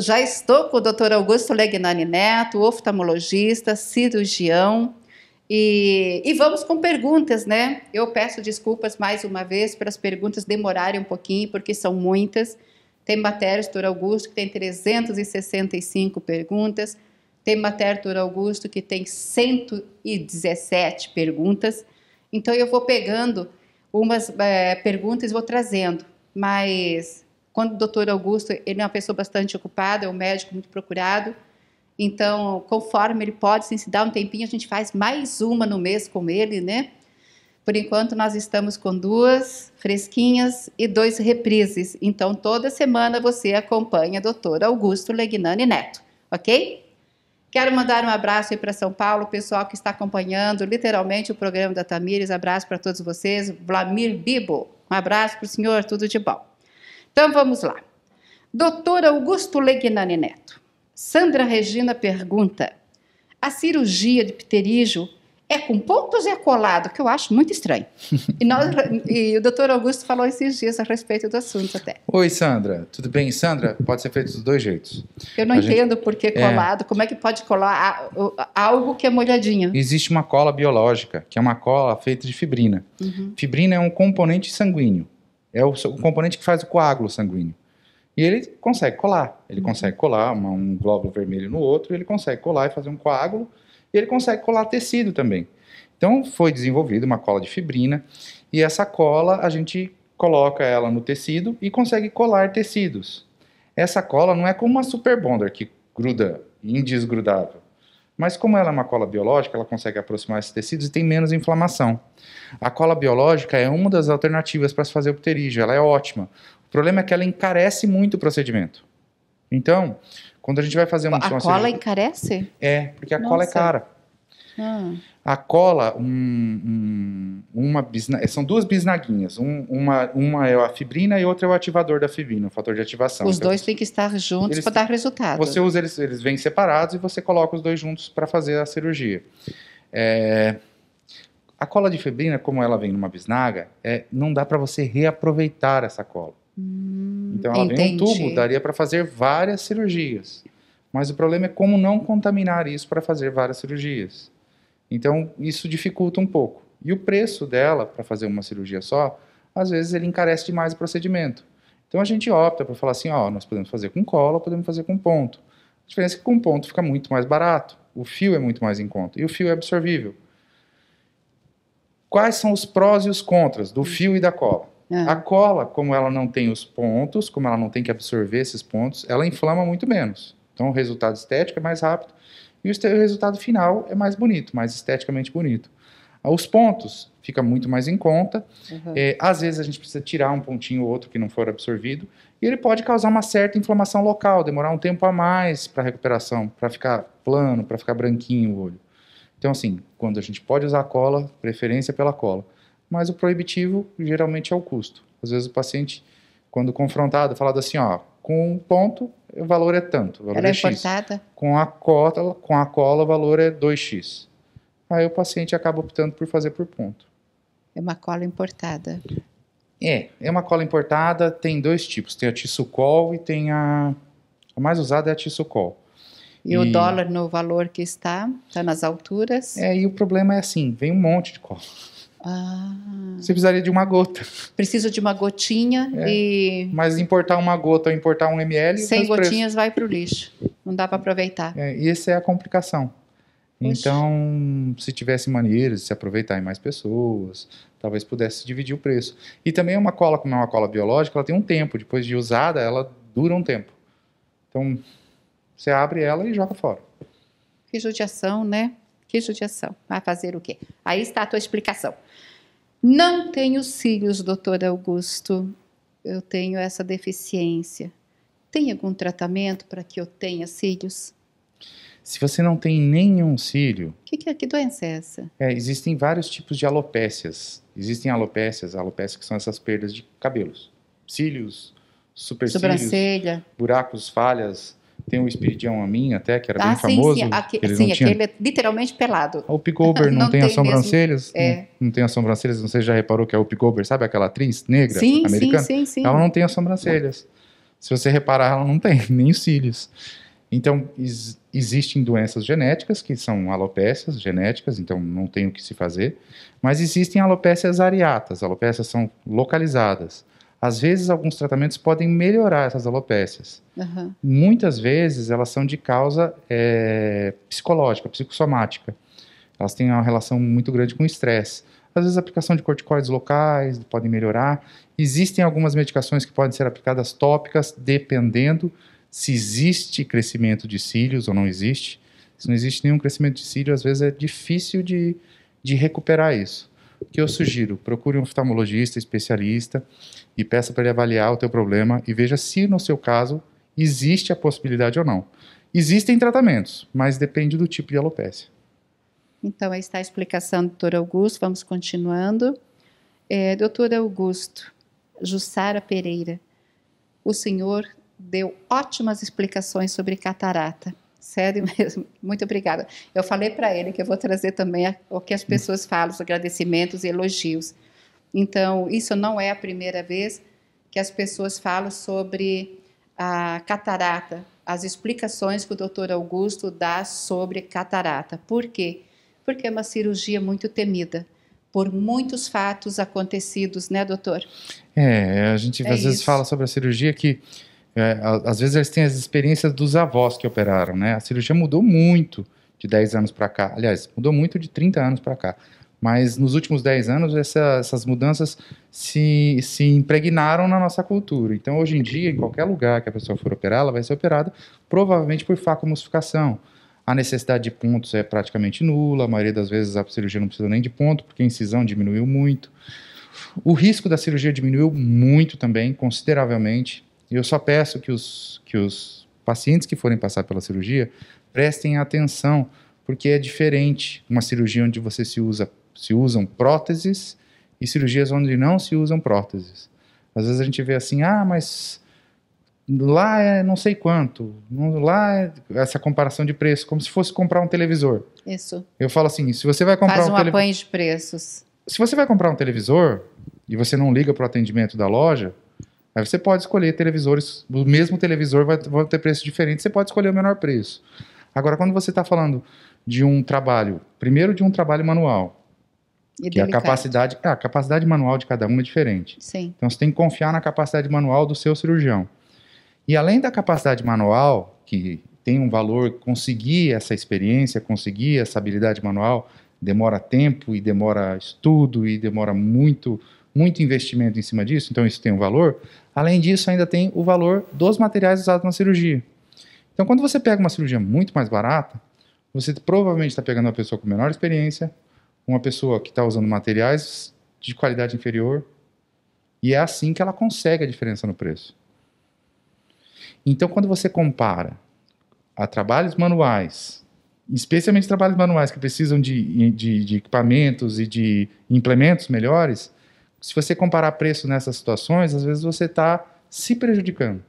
Já estou com o Dr. Augusto Legnani Neto, oftalmologista, cirurgião. E, e, vamos com perguntas, né? Eu peço desculpas mais uma vez para as perguntas demorarem um pouquinho, porque são muitas. Tem matéria, doutor Augusto, que tem 365 perguntas. Tem matéria, doutor Augusto, que tem 117 perguntas. Então, eu vou pegando umas é, perguntas e vou trazendo. Mas quando o doutor Augusto, ele é uma pessoa bastante ocupada, é um médico muito procurado, então, conforme ele pode, se dar um tempinho, a gente faz mais uma no mês com ele, né? Por enquanto, nós estamos com duas fresquinhas e dois reprises. Então, toda semana você acompanha doutor Augusto Legnani Neto, ok? Quero mandar um abraço aí para São Paulo, o pessoal que está acompanhando literalmente o programa da Tamires. Abraço para todos vocês. Vlamir Bibo, um abraço para o senhor, tudo de bom. Então vamos lá. Doutor Augusto Legnani Neto. Sandra Regina pergunta: a cirurgia de pterígio é com pontos e é colado, que eu acho muito estranho. E, nós, e o doutor Augusto falou esses dias a respeito do assunto até. Oi, Sandra. Tudo bem, Sandra? Pode ser feito dos dois jeitos. Eu não a entendo gente... por que é. colado. É... Como é que pode colar algo que é molhadinho? Existe uma cola biológica, que é uma cola feita de fibrina. Uhum. Fibrina é um componente sanguíneo. É o, o componente que faz o coágulo sanguíneo. E ele consegue colar. Ele uhum. consegue colar uma, um glóbulo vermelho no outro, ele consegue colar e fazer um coágulo, e ele consegue colar tecido também. Então foi desenvolvida uma cola de fibrina, e essa cola a gente coloca ela no tecido e consegue colar tecidos. Essa cola não é como uma super bonder que gruda indesgrudável. Mas como ela é uma cola biológica, ela consegue aproximar esses tecidos e tem menos inflamação. A cola biológica é uma das alternativas para se fazer obterígio, ela é ótima. O problema é que ela encarece muito o procedimento. Então, quando a gente vai fazer uma... A cola encarece? É, porque a Nossa. cola é cara. Hum. A cola, um, um, uma bisna... são duas bisnaguinhas. Um, uma, uma é a fibrina e outra é o ativador da fibrina, o fator de ativação. Os então, dois têm que estar juntos para dar resultado. Você usa eles, eles vêm separados e você coloca os dois juntos para fazer a cirurgia. É... A cola de fibrina, como ela vem numa bisnaga, é, não dá para você reaproveitar essa cola. Hum, então ela entendi. vem um tubo, daria para fazer várias cirurgias. Mas o problema é como não contaminar isso para fazer várias cirurgias. Então, isso dificulta um pouco. E o preço dela, para fazer uma cirurgia só, às vezes ele encarece demais o procedimento. Então, a gente opta por falar assim, ó, nós podemos fazer com cola, podemos fazer com ponto. A diferença é que com ponto fica muito mais barato, o fio é muito mais em conta, e o fio é absorvível. Quais são os prós e os contras do fio e da cola? É. A cola, como ela não tem os pontos, como ela não tem que absorver esses pontos, ela inflama muito menos. Então, o resultado estético é mais rápido e o resultado final é mais bonito, mais esteticamente bonito. Os pontos fica muito mais em conta. Uhum. É, às vezes a gente precisa tirar um pontinho ou outro que não for absorvido e ele pode causar uma certa inflamação local, demorar um tempo a mais para recuperação, para ficar plano, para ficar branquinho o olho. Então assim, quando a gente pode usar cola, preferência pela cola, mas o proibitivo geralmente é o custo. Às vezes o paciente, quando confrontado, falado assim, ó, com um ponto o valor é tanto, o valor Ela é, é Importada? Com a cola, com a cola o valor é 2x. Aí o paciente acaba optando por fazer por ponto. É uma cola importada. É, é uma cola importada, tem dois tipos, tem a Tissucol e tem a a mais usada é a Tissucol. E, e o dólar no valor que está, está nas alturas. É, e o problema é assim, vem um monte de cola. Ah. Você precisaria de uma gota. Preciso de uma gotinha é. e. Mas importar uma gota ou importar um ml. Sem gotinhas vai para o lixo. Não dá para aproveitar. É, e essa é a complicação. Então, se tivesse maneiras de se aproveitar em mais pessoas, talvez pudesse dividir o preço. E também é uma cola, como é uma cola biológica, ela tem um tempo. Depois de usada, ela dura um tempo. Então, você abre ela e joga fora. Que judiação, né? Que judiação. Vai fazer o quê? Aí está a tua explicação. Não tenho cílios, doutor Augusto. Eu tenho essa deficiência. Tem algum tratamento para que eu tenha cílios? Se você não tem nenhum cílio. Que, que, é? que doença é essa? É, existem vários tipos de alopécias. Existem alopécias, alopécias que são essas perdas de cabelos, cílios, supercílios, buracos, falhas, tem o Espiridião a mim até, que era ah, bem sim, famoso. Sim, aque, eles sim não tinham... aquele é literalmente pelado. Ah, o Pickover não, não tem, tem as sobrancelhas? é. não, não, tem as sobrancelhas, você já reparou que é o Pickover, sabe aquela atriz negra sim, americana? Sim, sim, sim. Ela não tem as sobrancelhas. Se você reparar, ela não tem, nem os cílios. Então, is, existem doenças genéticas, que são alopécias genéticas, então não tem o que se fazer, mas existem alopécias areatas, alopécias são localizadas. Às vezes, alguns tratamentos podem melhorar essas alopécias. Uhum. Muitas vezes, elas são de causa é, psicológica, psicossomática. Elas têm uma relação muito grande com o estresse. Às vezes, a aplicação de corticoides locais podem melhorar. Existem algumas medicações que podem ser aplicadas tópicas, dependendo se existe crescimento de cílios ou não existe. Se não existe nenhum crescimento de cílio, às vezes é difícil de, de recuperar isso. O que eu sugiro? Procure um oftalmologista, especialista e peça para ele avaliar o teu problema e veja se no seu caso existe a possibilidade ou não. Existem tratamentos, mas depende do tipo de alopecia. Então, aí está a explicação doutor Augusto, vamos continuando. É, doutor Augusto, Jussara Pereira, o senhor deu ótimas explicações sobre catarata. Sério mesmo, muito obrigada. Eu falei para ele que eu vou trazer também a, o que as hum. pessoas falam, os agradecimentos e elogios. Então, isso não é a primeira vez que as pessoas falam sobre a catarata, as explicações que o Dr. Augusto dá sobre catarata. Por quê? Porque é uma cirurgia muito temida por muitos fatos acontecidos, né, doutor? É, é a gente é às isso. vezes fala sobre a cirurgia que é, às vezes eles têm as experiências dos avós que operaram, né? A cirurgia mudou muito de 10 anos para cá. Aliás, mudou muito de 30 anos para cá. Mas nos últimos 10 anos, essa, essas mudanças se, se impregnaram na nossa cultura. Então, hoje em dia, em qualquer lugar que a pessoa for operar, ela vai ser operada provavelmente por facomulsificação. A necessidade de pontos é praticamente nula, a maioria das vezes a cirurgia não precisa nem de ponto, porque a incisão diminuiu muito. O risco da cirurgia diminuiu muito também, consideravelmente. E eu só peço que os, que os pacientes que forem passar pela cirurgia prestem atenção, porque é diferente uma cirurgia onde você se usa se usam próteses e cirurgias onde não se usam próteses. Às vezes a gente vê assim, ah, mas lá é não sei quanto, lá é essa comparação de preço, como se fosse comprar um televisor. Isso. Eu falo assim, se você vai comprar Faz um, um apanho de preços. Se você vai comprar um televisor e você não liga para o atendimento da loja, aí você pode escolher televisores, o mesmo televisor vai, vai ter preço diferente, você pode escolher o menor preço. Agora, quando você está falando de um trabalho, primeiro de um trabalho manual, e que a capacidade, tá, a capacidade manual de cada um é diferente. Sim. Então você tem que confiar na capacidade manual do seu cirurgião. E além da capacidade manual, que tem um valor, conseguir essa experiência, conseguir essa habilidade manual, demora tempo e demora estudo e demora muito muito investimento em cima disso, então isso tem um valor. Além disso, ainda tem o valor dos materiais usados na cirurgia. Então, quando você pega uma cirurgia muito mais barata, você provavelmente está pegando uma pessoa com menor experiência, uma pessoa que está usando materiais de qualidade inferior e é assim que ela consegue a diferença no preço. Então, quando você compara a trabalhos manuais, especialmente trabalhos manuais que precisam de, de, de equipamentos e de implementos melhores, se você comparar preço nessas situações, às vezes você está se prejudicando.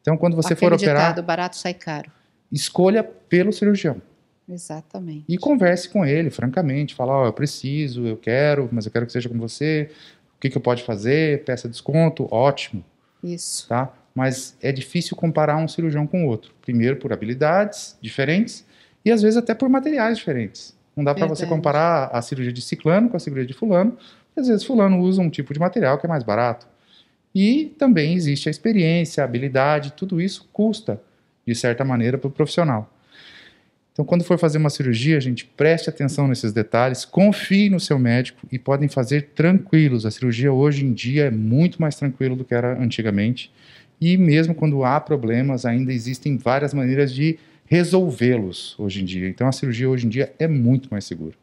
Então, quando você Aquele for operar. Ditado, barato sai caro. Escolha pelo cirurgião. Exatamente. E converse com ele, francamente. Fala, ó, oh, eu preciso, eu quero, mas eu quero que seja com você. O que, que eu pode fazer? Peça desconto, ótimo. Isso. Tá? Mas é difícil comparar um cirurgião com o outro. Primeiro por habilidades diferentes e às vezes até por materiais diferentes. Não dá para você comparar a cirurgia de ciclano com a cirurgia de fulano, porque às vezes fulano usa um tipo de material que é mais barato. E também existe a experiência, a habilidade, tudo isso custa, de certa maneira, para o profissional. Então, quando for fazer uma cirurgia, a gente, preste atenção nesses detalhes, confie no seu médico e podem fazer tranquilos. A cirurgia hoje em dia é muito mais tranquila do que era antigamente. E mesmo quando há problemas, ainda existem várias maneiras de resolvê-los hoje em dia. Então, a cirurgia hoje em dia é muito mais segura.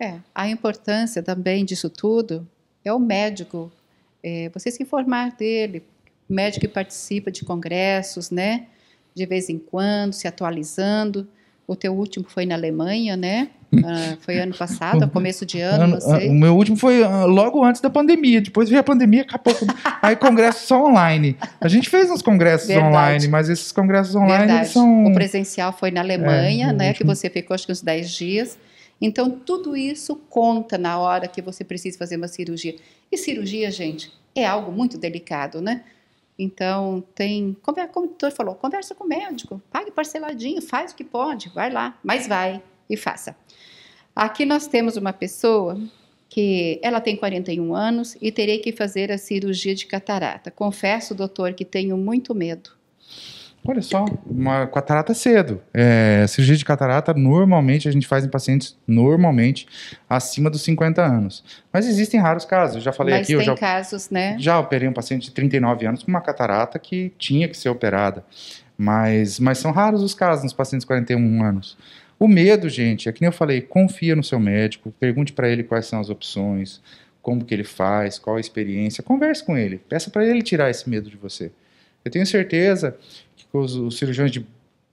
É, a importância também disso tudo é o médico, é, você se informar dele, médico que participa de congressos, né, de vez em quando, se atualizando o teu último foi na Alemanha, né? Hum. Ah, foi ano passado, começo de ano, ano, não sei. Ah, o meu último foi ah, logo antes da pandemia. Depois veio a pandemia, acabou. aí congresso só online. A gente fez uns congressos Verdade. online, mas esses congressos online são. O presencial foi na Alemanha, é, né? Último. Que você ficou acho que uns 10 dias. Então, tudo isso conta na hora que você precisa fazer uma cirurgia. E cirurgia, gente, é algo muito delicado, né? Então, tem, como, é, como o doutor falou, conversa com o médico, pague parceladinho, faz o que pode, vai lá, mas vai e faça. Aqui nós temos uma pessoa que ela tem 41 anos e terei que fazer a cirurgia de catarata. Confesso, doutor, que tenho muito medo. Olha só, uma catarata cedo. É, cirurgia de catarata normalmente a gente faz em pacientes normalmente acima dos 50 anos. Mas existem raros casos. Eu já falei Mas aqui, tem eu já, casos, né? Já operei um paciente de 39 anos com uma catarata que tinha que ser operada. Mas, mas são raros os casos nos pacientes de 41 anos. O medo, gente, é que nem eu falei, confia no seu médico, pergunte para ele quais são as opções, como que ele faz, qual a experiência, converse com ele, peça para ele tirar esse medo de você. Eu tenho certeza os cirurgiões de,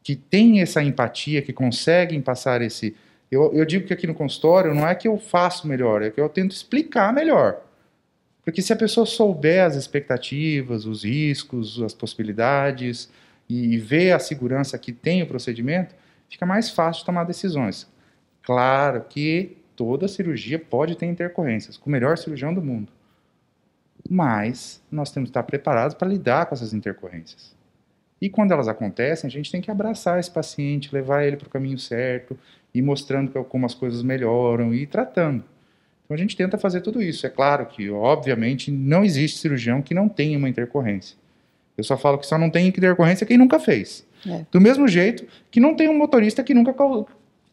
que têm essa empatia, que conseguem passar esse. Eu, eu digo que aqui no consultório não é que eu faço melhor, é que eu tento explicar melhor. Porque se a pessoa souber as expectativas, os riscos, as possibilidades e, e ver a segurança que tem o procedimento, fica mais fácil tomar decisões. Claro que toda cirurgia pode ter intercorrências, com o melhor cirurgião do mundo. Mas nós temos que estar preparados para lidar com essas intercorrências. E quando elas acontecem, a gente tem que abraçar esse paciente, levar ele para o caminho certo, e mostrando como as coisas melhoram e tratando. Então a gente tenta fazer tudo isso. É claro que, obviamente, não existe cirurgião que não tenha uma intercorrência. Eu só falo que só não tem intercorrência quem nunca fez. É. Do mesmo jeito que não tem um motorista que nunca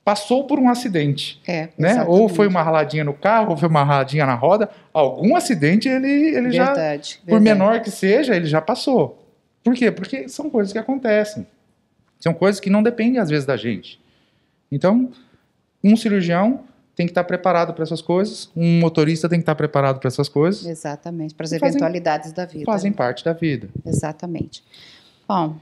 passou por um acidente. É, né? Ou foi uma raladinha no carro, ou foi uma raladinha na roda. Algum acidente ele, ele verdade, já, verdade. por menor que seja, ele já passou. Por quê? Porque são coisas que acontecem. São coisas que não dependem, às vezes, da gente. Então, um cirurgião tem que estar preparado para essas coisas, um motorista tem que estar preparado para essas coisas. Exatamente, para as eventualidades fazem, da vida. Fazem né? parte da vida. Exatamente. Bom,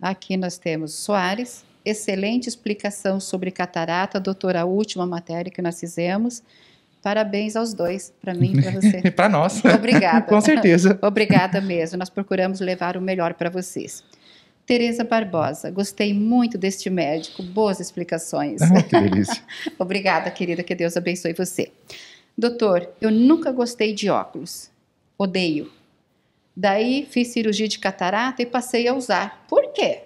aqui nós temos Soares, excelente explicação sobre catarata, doutora, a última matéria que nós fizemos. Parabéns aos dois, para mim e para você. para nós. Obrigada. Com certeza. Obrigada mesmo. Nós procuramos levar o melhor para vocês. Tereza Barbosa, gostei muito deste médico, boas explicações. Ah, que delícia. Obrigada, querida, que Deus abençoe você. Doutor, eu nunca gostei de óculos, odeio. Daí fiz cirurgia de catarata e passei a usar. Por quê?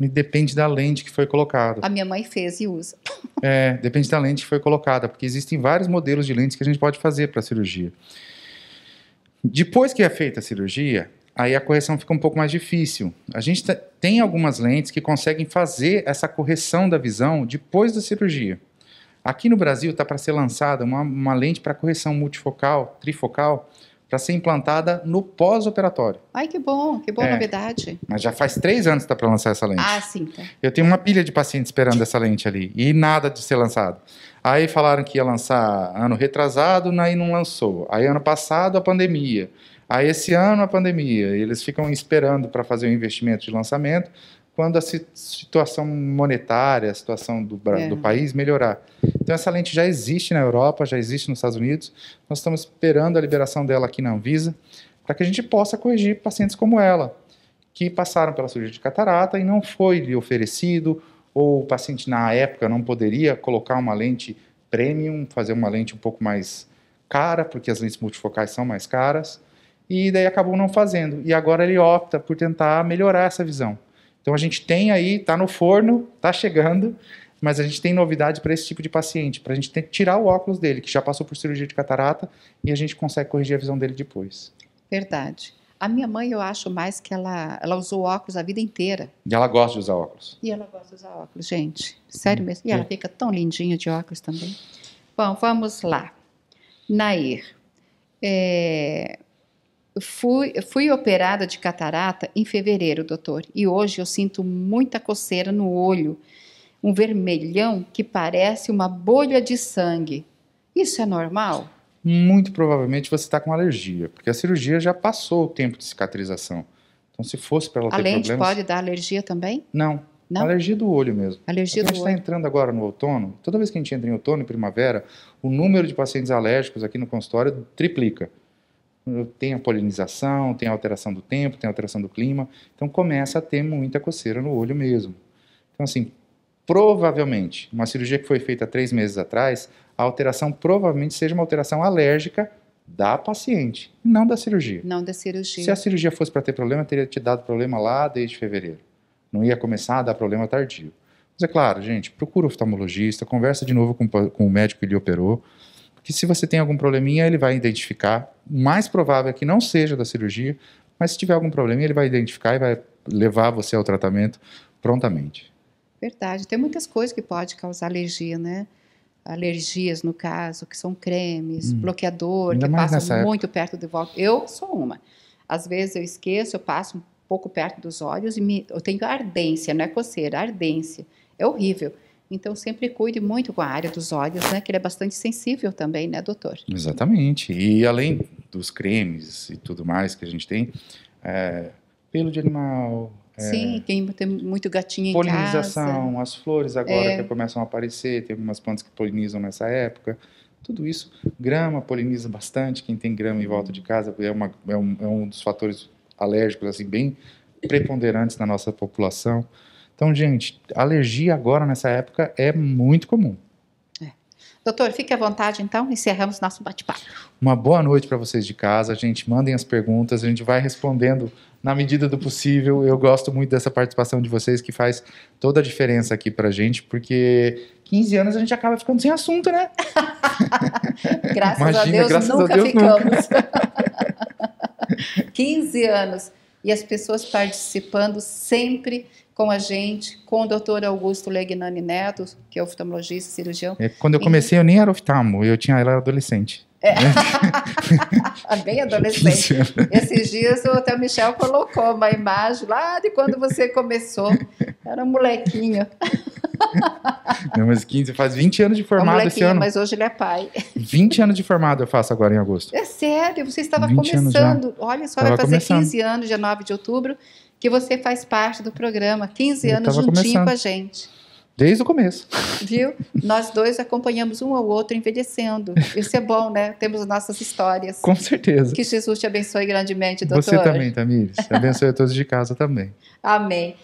E depende da lente que foi colocada. A minha mãe fez e usa. é, depende da lente que foi colocada, porque existem vários modelos de lentes que a gente pode fazer para a cirurgia. Depois que é feita a cirurgia, aí a correção fica um pouco mais difícil. A gente tem algumas lentes que conseguem fazer essa correção da visão depois da cirurgia. Aqui no Brasil está para ser lançada uma, uma lente para correção multifocal, trifocal, para ser implantada no pós-operatório. Ai, que bom, que boa é, novidade. Mas já faz três anos que está para lançar essa lente. Ah, sim. Tá. Eu tenho uma pilha de pacientes esperando essa lente ali e nada de ser lançado. Aí falaram que ia lançar ano retrasado, aí né, não lançou. Aí ano passado a pandemia. Aí esse ano a pandemia. Eles ficam esperando para fazer o investimento de lançamento quando a situação monetária, a situação do, é. do, país melhorar. Então, essa lente já existe na Europa, já existe nos Estados Unidos. Nós estamos esperando a liberação dela aqui na Anvisa para que a gente possa corrigir pacientes como ela, que passaram pela cirurgia de catarata e não foi lhe oferecido, ou o paciente na época não poderia colocar uma lente premium, fazer uma lente um pouco mais cara, porque as lentes multifocais são mais caras, e daí acabou não fazendo. E agora ele opta por tentar melhorar essa visão. Então a gente tem aí, está no forno, está chegando, mas a gente tem novidade para esse tipo de paciente, para a gente tirar o óculos dele, que já passou por cirurgia de catarata, e a gente consegue corrigir a visão dele depois. Verdade. A minha mãe, eu acho mais que ela, ela usou óculos a vida inteira. E ela gosta de usar óculos. E ela gosta de usar óculos, gente. Sério mesmo. E ela é. fica tão lindinha de óculos também. Bom, vamos lá. Nair, é, Fui, fui operada de catarata em fevereiro, doutor, e hoje eu sinto muita coceira no olho, um vermelhão que parece uma bolha de sangue. Isso é normal? Muito provavelmente você está com alergia, porque a cirurgia já passou o tempo de cicatrização. Então, se fosse para ela ter lente problemas... pode dar alergia também? Não. Não? Alergia do olho mesmo. Alergia do tá olho. A gente está entrando agora no outono. Toda vez que a gente entra em outono e primavera, o número de pacientes alérgicos aqui no consultório triplica tem a polinização, tem a alteração do tempo, tem a alteração do clima, então começa a ter muita coceira no olho mesmo. Então, assim, provavelmente, uma cirurgia que foi feita três meses atrás, a alteração provavelmente seja uma alteração alérgica da paciente, não da cirurgia. Não da cirurgia. Se a cirurgia fosse para ter problema, teria te dado problema lá desde fevereiro. Não ia começar a dar problema tardio. Mas é claro, gente, procura o oftalmologista, conversa de novo com, com o médico que lhe operou, que se você tem algum probleminha, ele vai identificar. O mais provável é que não seja da cirurgia, mas se tiver algum problema, ele vai identificar e vai levar você ao tratamento prontamente. Verdade. Tem muitas coisas que pode causar alergia, né? Alergias, no caso, que são cremes, hum. bloqueador, Ainda que passam muito época. perto de volta. Eu sou uma. Às vezes eu esqueço, eu passo um pouco perto dos olhos e me, eu tenho ardência, não é coceira, ardência. É horrível. Então sempre cuide muito com a área dos olhos, né? Que ele é bastante sensível também, né, doutor? Exatamente. E além dos cremes e tudo mais que a gente tem, é, pelo de animal. É, Sim, é, quem tem muito gatinho em casa. Polinização, as flores agora é. que começam a aparecer, tem algumas plantas que polinizam nessa época. Tudo isso, grama poliniza bastante. Quem tem grama em volta de casa é, uma, é um, é um dos fatores alérgicos assim bem preponderantes na nossa população. Então, gente, alergia agora nessa época é muito comum. É. Doutor, fique à vontade então, encerramos nosso bate-papo. Uma boa noite para vocês de casa, a gente mandem as perguntas, a gente vai respondendo na medida do possível. Eu gosto muito dessa participação de vocês que faz toda a diferença aqui para a gente, porque 15 anos a gente acaba ficando sem assunto, né? graças Imagina, a Deus graças nunca a Deus, ficamos. Nunca. 15 anos e as pessoas participando sempre com a gente, com o doutor Augusto Legnani Neto, que é oftalmologista, cirurgião. É, quando eu comecei, e... eu nem era oftalmo, eu tinha ela adolescente. É. Né? Ah, bem adolescente. Esses dias até o Michel colocou uma imagem lá de quando você começou. Era um molequinho. Não, mas 15, faz 20 anos de é formado um esse ano. Mas hoje ele é pai. 20 anos de formado eu faço agora em agosto. É sério, você estava começando. Olha só, vai fazer começando. 15 anos, dia 9 de outubro que você faz parte do programa, 15 anos juntinho começando. com a gente. Desde o começo. Viu? Nós dois acompanhamos um ao outro envelhecendo. Isso é bom, né? Temos nossas histórias. Com certeza. Que Jesus te abençoe grandemente, doutor. Você também, Tamires. Abençoe a todos de casa também. Amém.